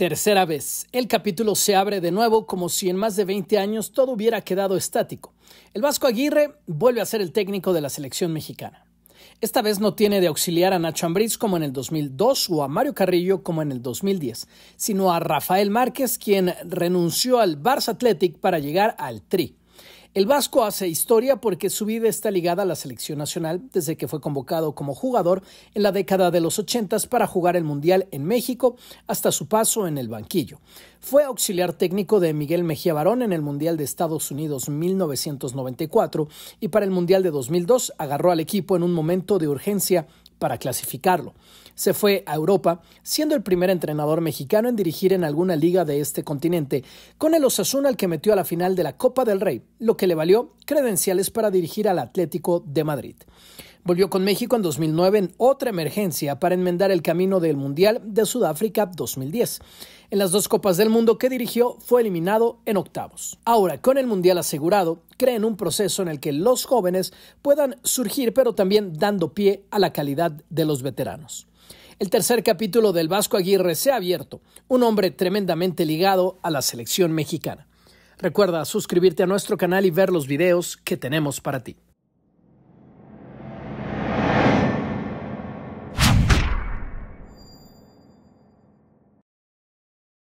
Tercera vez, el capítulo se abre de nuevo como si en más de 20 años todo hubiera quedado estático. El Vasco Aguirre vuelve a ser el técnico de la selección mexicana. Esta vez no tiene de auxiliar a Nacho Ambriz como en el 2002 o a Mario Carrillo como en el 2010, sino a Rafael Márquez quien renunció al Barça Athletic para llegar al Tri. El vasco hace historia porque su vida está ligada a la selección nacional desde que fue convocado como jugador en la década de los 80 para jugar el Mundial en México hasta su paso en el banquillo. Fue auxiliar técnico de Miguel Mejía Barón en el Mundial de Estados Unidos 1994 y para el Mundial de 2002 agarró al equipo en un momento de urgencia para clasificarlo. Se fue a Europa, siendo el primer entrenador mexicano en dirigir en alguna liga de este continente, con el Osasuna al que metió a la final de la Copa del Rey, lo que le valió credenciales para dirigir al Atlético de Madrid. Volvió con México en 2009 en otra emergencia para enmendar el camino del Mundial de Sudáfrica 2010. En las dos Copas del Mundo que dirigió fue eliminado en octavos. Ahora, con el Mundial asegurado, cree en un proceso en el que los jóvenes puedan surgir, pero también dando pie a la calidad de los veteranos. El tercer capítulo del Vasco Aguirre se ha abierto, un hombre tremendamente ligado a la selección mexicana. Recuerda suscribirte a nuestro canal y ver los videos que tenemos para ti.